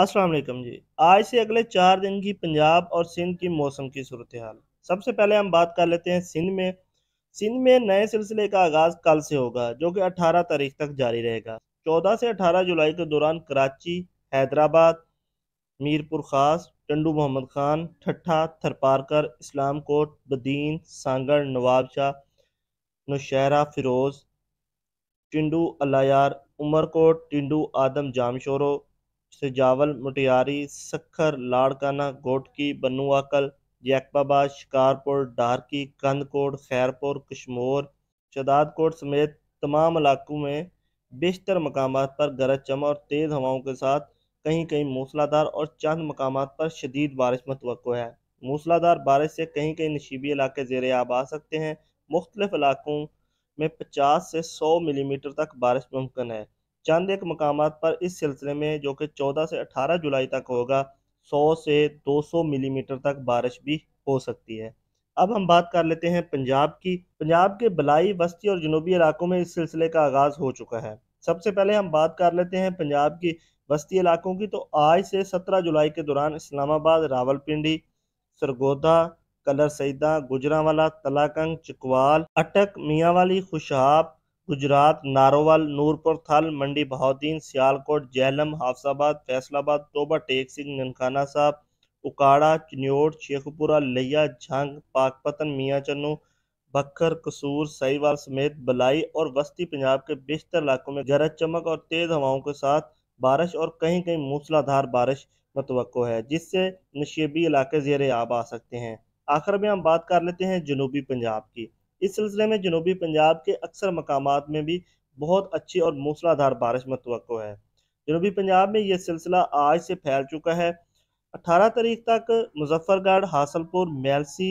असलम जी आज से अगले चार दिन की पंजाब और सिंध की मौसम की सूरत हाल सबसे पहले हम बात कर लेते हैं सिंध में सिंध में नए सिलसिले का आगाज़ कल से होगा जो कि 18 तारीख तक जारी रहेगा 14 से 18 जुलाई के दौरान कराची हैदराबाद मीरपुर खास टंडू मोहम्मद खान ठट्ठा थरपारकर इस्लाम कोट बदीन सांगड़ नवाबशाह नौशहरा फिरोज़ टिंडू अलायार उमरकोट टिंडू आदम जामशोरो सजावल मुटियारी सखर लाड़काना गोटकी बनुआकल जैकबाबाद शिकारपुर डारकी कंदकोट खैरपुर कश्मोर शदादकोट समेत तमाम इलाकों में बेशतर मकाम पर गरज चमक और तेज़ हवाओं के साथ कहीं कहीं मूसलाधार और चंद मकाम पर शदीद बारिश मतवक़ है मूसलाधार बारिश से कहीं कहीं नशीबी इलाके जेर आब आ सकते हैं मुख्तलिफ इलाकों में पचास से सौ मिलीमीटर तक बारिश मुमकिन है चंद एक मकाम पर इस सिलसिले में जो कि 14 से 18 जुलाई तक होगा 100 से 200 मिलीमीटर तक बारिश भी हो सकती है अब हम बात कर लेते हैं पंजाब की पंजाब के बलाई वस्ती और जनूबी इलाकों में इस सिलसिले का आगाज़ हो चुका है सबसे पहले हम बात कर लेते हैं पंजाब की वस्ती इलाकों की तो आज से 17 जुलाई के दौरान इस्लामाबाद रावलपिंडी सरगोदा कलर सईदा गुजरावाला तलाकंग चकवाल अटक वाली खुशहाब गुजरात नारोवाल नूरपुर थल मंडी बहाद्दीन सियालकोट जैलम हाफसाबाद फैसलाबाद तोबा टेक सिंह ननखाना साहब उकाड़ा चिन्योट शेखपुरा लिया झंग पाकपतन मियाँ चन्नू बखर कसूर सईवाल समेत बलाई और वस्ती पंजाब के बेशतर इलाकों में गरज चमक और तेज़ हवाओं के साथ बारिश और कहीं कहीं मूसलाधार बारिश मतवक़ है जिससे नशेबी इलाके जेर आब आ सकते हैं आखिर में हम बात कर लेते हैं जनूबी पंजाब की इस सिलसिले में जनूबी पंजाब के अक्सर मकाम में भी बहुत अच्छी और मूसलाधार बारिश मतव है जनूबी पंजाब में यह सिलसिला आज से फैल चुका है 18 तारीख तक मुजफ्फरगढ़ हासलपुर मेलसी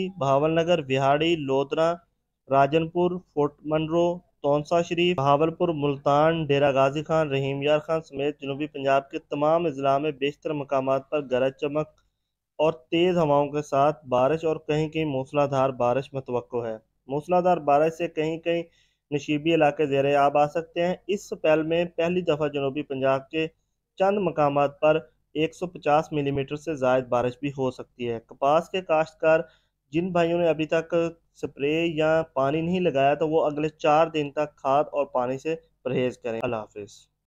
नगर विहाड़ी लोदरा राजनपुर फोर्ट मनरो तोनसा शरीफ भावलपुर मुल्तान डेरा गाजी खान रहीम यार खान समेत जनूबी पंजाब के तमाम अजला में बेशतर मकाम पर गरज चमक और तेज़ हवाओं के साथ बारिश और कहीं कहीं मूसलाधार बारिश मतव है मूसलाधार बारिश से कहीं कहीं नशीबी इलाके जेर आब आ सकते हैं इस पहल में पहली दफ़ा जनूबी पंजाब के चंद मकाम पर 150 मिलीमीटर से जायद बारिश भी हो सकती है कपास के काश्तकार जिन भाइयों ने अभी तक स्प्रे या पानी नहीं लगाया तो वो अगले चार दिन तक खाद और पानी से परहेज करें अल्लाह हाफिज़